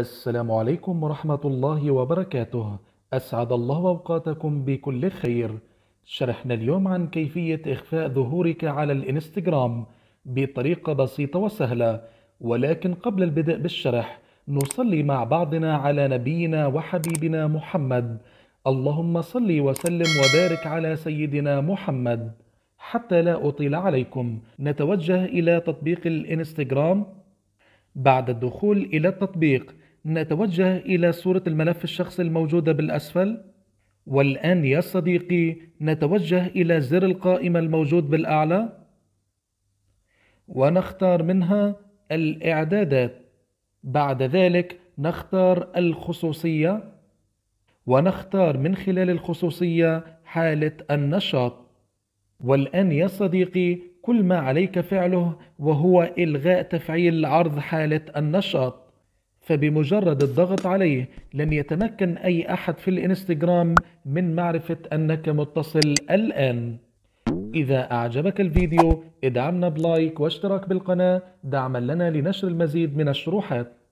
السلام عليكم ورحمة الله وبركاته أسعد الله أوقاتكم بكل خير شرحنا اليوم عن كيفية إخفاء ظهورك على الإنستغرام بطريقة بسيطة وسهلة ولكن قبل البدء بالشرح نصلي مع بعضنا على نبينا وحبيبنا محمد اللهم صل وسلم وبارك على سيدنا محمد حتى لا أطيل عليكم نتوجه إلى تطبيق الإنستغرام بعد الدخول إلى التطبيق نتوجه إلى صورة الملف الشخصي الموجودة بالأسفل والآن يا صديقي نتوجه إلى زر القائمة الموجود بالأعلى ونختار منها الإعدادات بعد ذلك نختار الخصوصية ونختار من خلال الخصوصية حالة النشاط والآن يا صديقي كل ما عليك فعله وهو إلغاء تفعيل عرض حالة النشاط فبمجرد الضغط عليه لن يتمكن أي أحد في الإنستغرام من معرفة أنك متصل الآن إذا أعجبك الفيديو ادعمنا بلايك واشتراك بالقناة دعما لنا لنشر المزيد من الشروحات